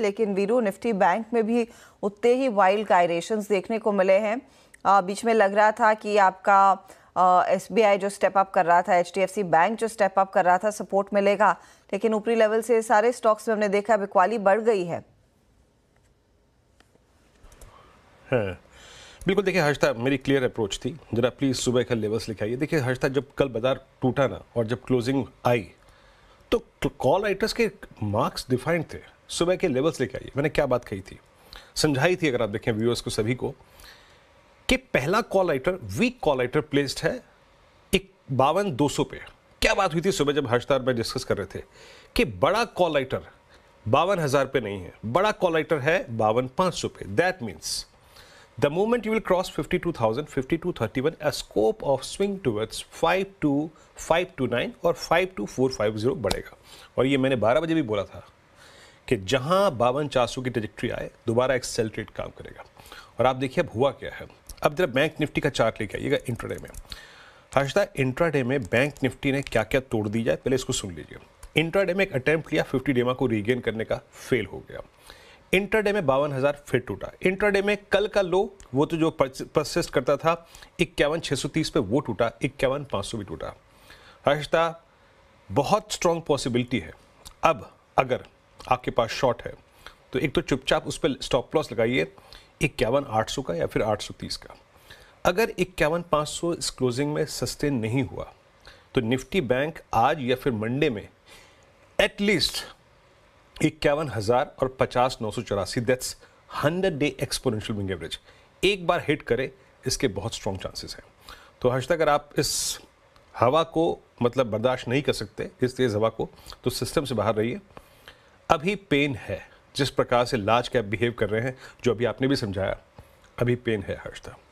लेकिन Veeru Nifty bank में भी उतने ही वाइल्ड कायरेशंस देखने को मिले हैं बीच में लग रहा था कि आपका एस जो स्टेप अप कर रहा था एच बैंक जो स्टेप अप कर रहा था सपोर्ट मिलेगा लेकिन ऊपरी लेवल से सारे स्टॉक्स में हमने देखा बिकवाली बढ़ गई है हाँ। बिल्कुल देखिए हर्षता मेरी क्लियर अप्रोच थी जरा प्लीज़ सुबह का लेवल्स लिखाइए देखिए हर्षता जब कल बाजार टूटा ना और जब क्लोजिंग आई तो कॉल राइटर्स के मार्क्स डिफाइंड थे सुबह के लेवल्स लेके आइए मैंने क्या बात कही थी समझाई थी अगर आप देखें व्यूअर्स को सभी को कि पहला call writer week call writer placed है एक बावन दो सौ पे क्या बात हुई थी सुबह जब हर्षदार में डिस्कस कर रहे थे कि बड़ा कॉल राइटर बावन हज़ार पे नहीं है बड़ा कॉल राइटर है बावन पांच सौ पे that means the moment you will cross fifty two thousand fifty two thirty one a scope of swing towards five two five two nine और five two four five zero बढ़ेगा और ये मैंने बारह बजे भी बोला था कि जहां बावन चार की डिजिक्ट्री आए दोबारा एक्सेलरेट काम करेगा और आप देखिए अब हुआ क्या है अब जरा बैंक निफ्टी का चार्ट लेके आइएगा इंट्राडे में हर्षदा इंट्राडे में बैंक निफ्टी ने क्या क्या तोड़ दी जाए पहले इसको सुन लीजिए इंट्राडे में एक अटैम्प्ट लिया फिफ्टी डेमा को रीगेन करने का फेल हो गया इंट्राडे में बावन हज़ार फिर टूटा इंट्राडे में कल का लो वो तो जो परसिस्ट करता था इक्यावन छः सौ तीस पे वो टूटा इक्यावन पाँच सौ भी टूटा हर्षता बहुत स्ट्रॉन्ग पॉसिबिलिटी है अब अगर आपके पास शॉर्ट है तो एक तो चुपचाप उस पर स्टॉप लॉस लगाइए इक्यावन आठ सौ का या फिर आठ सौ तीस का अगर इक्यावन पाँच सौ इस क्लोजिंग में सस्टेन नहीं हुआ तो निफ्टी बैंक आज या फिर मंडे में एटलीस्ट इक्यावन हज़ार और पचास नौ सौ चौरासी that's hundred day exponential moving average एक बार हिट करे इसके बहुत स्ट्रॉन्ग चांसेस हैं तो हर्ष अगर आप इस हवा को मतलब बर्दाश्त नहीं कर सकते इस तेज़ हवा को तो सिस्टम से बाहर रहिए अभी पेन है जिस प्रकार से लार्ज कैप बिहेव कर रहे हैं जो अभी आपने भी समझाया अभी पेन है हर्षता